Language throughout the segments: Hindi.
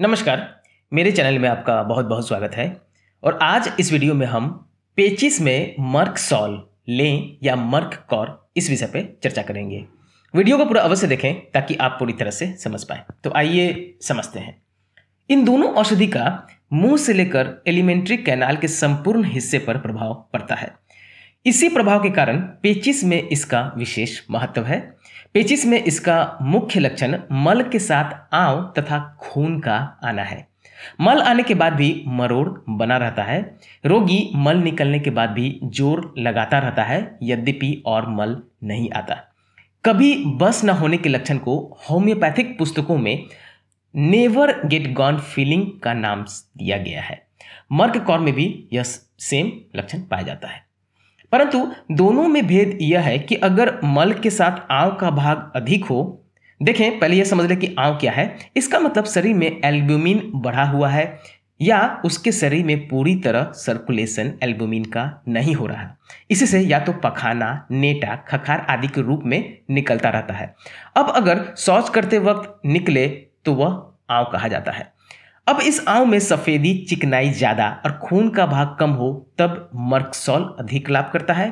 नमस्कार मेरे चैनल में आपका बहुत बहुत स्वागत है और आज इस वीडियो में हम पेचिस में मर्क सॉल लें या मर्क कॉर इस विषय पर चर्चा करेंगे वीडियो को पूरा अवश्य देखें ताकि आप पूरी तरह से समझ पाए तो आइए समझते हैं इन दोनों औषधि का मुंह से लेकर एलिमेंट्री कैनाल के संपूर्ण हिस्से पर प्रभाव पड़ता है इसी प्रभाव के कारण पेचिस में इसका विशेष महत्व है पेचिस में इसका मुख्य लक्षण मल के साथ आव तथा खून का आना है मल आने के बाद भी मरोड़ बना रहता है रोगी मल निकलने के बाद भी जोर लगाता रहता है यद्यपि और मल नहीं आता कभी बस न होने के लक्षण को होम्योपैथिक पुस्तकों में नेवर गेट गॉन फीलिंग का नाम दिया गया है मर्क कॉर में भी यह सेम लक्षण पाया जाता है परंतु दोनों में भेद यह है कि अगर मल के साथ आव का भाग अधिक हो देखें पहले यह समझ लें कि आव क्या है इसका मतलब शरीर में एल्ब्यूमिन बढ़ा हुआ है या उसके शरीर में पूरी तरह सर्कुलेशन एल्ब्यूमिन का नहीं हो रहा इससे या तो पखाना नेटा खखार आदि के रूप में निकलता रहता है अब अगर शौच करते वक्त निकले तो वह आव कहा जाता है अब इस आँव में सफ़ेदी चिकनाई ज़्यादा और खून का भाग कम हो तब मर्कसॉल अधिक लाभ करता है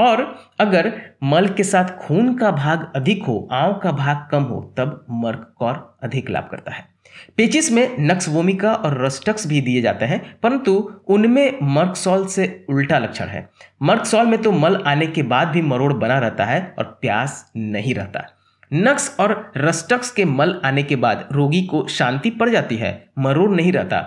और अगर मल के साथ खून का भाग अधिक हो आव का भाग कम हो तब मर्ककॉर अधिक लाभ करता है पेचिस में नक्स भूमिका और रस्टक्स भी दिए जाते हैं परंतु उनमें मर्कसॉल से उल्टा लक्षण है मर्कसॉल में तो मल आने के बाद भी मरोड़ बना रहता है और प्यास नहीं रहता नक्स और रस्टक्स के मल आने के बाद रोगी को शांति पड़ जाती है मरूर नहीं रहता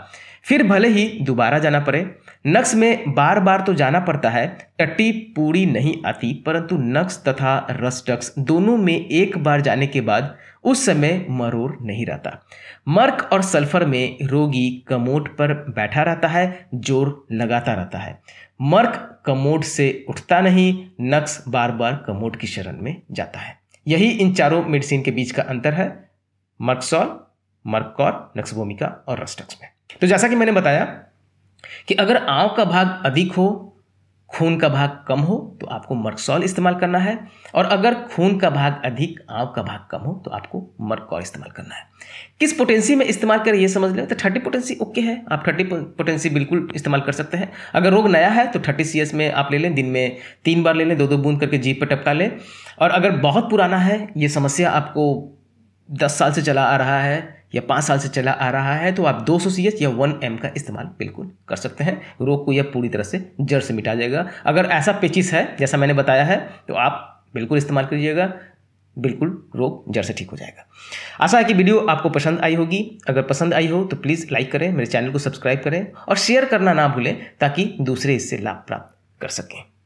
फिर भले ही दोबारा जाना पड़े नक्स में बार बार तो जाना पड़ता है टट्टी पूरी नहीं आती परंतु नक्स तथा रस्टक्स दोनों में एक बार जाने के बाद उस समय मरूर नहीं रहता मर्क और सल्फर में रोगी कमोट पर बैठा रहता है जोर लगाता रहता है मर्क कमोट से उठता नहीं नक्स बार बार कमोट की शरण में जाता है यही इन चारों मेडिसिन के बीच का अंतर है मर्कसॉल मर्कॉर नक्सभूमिका और रस्टक्स में तो जैसा कि मैंने बताया कि अगर आव का भाग अधिक हो खून का भाग कम हो तो आपको मर्कसॉल इस्तेमाल करना है और अगर खून का भाग अधिक आँव का भाग कम हो तो आपको मर्कॉल इस्तेमाल करना है किस पोटेंसी में इस्तेमाल करें ये समझ लें तो थर्टी पोटेंसी ओके है आप थर्टी पोटेंसी बिल्कुल इस्तेमाल कर सकते हैं अगर रोग नया है तो थर्टी सी में आप ले लें दिन में तीन बार ले लें दो दो बूंद करके जीप पर टपका लें और अगर बहुत पुराना है ये समस्या आपको दस साल से चला आ रहा है या पाँच साल से चला आ रहा है तो आप 200 सी या 1 एम का इस्तेमाल बिल्कुल कर सकते हैं रोग को यह पूरी तरह से जड़ से मिटा जाएगा अगर ऐसा पेचिस है जैसा मैंने बताया है तो आप बिल्कुल इस्तेमाल करिएगा बिल्कुल रोग जड़ से ठीक हो जाएगा आशा है कि वीडियो आपको पसंद आई होगी अगर पसंद आई हो तो प्लीज़ लाइक करें मेरे चैनल को सब्सक्राइब करें और शेयर करना ना भूलें ताकि दूसरे इससे लाभ प्राप्त कर सकें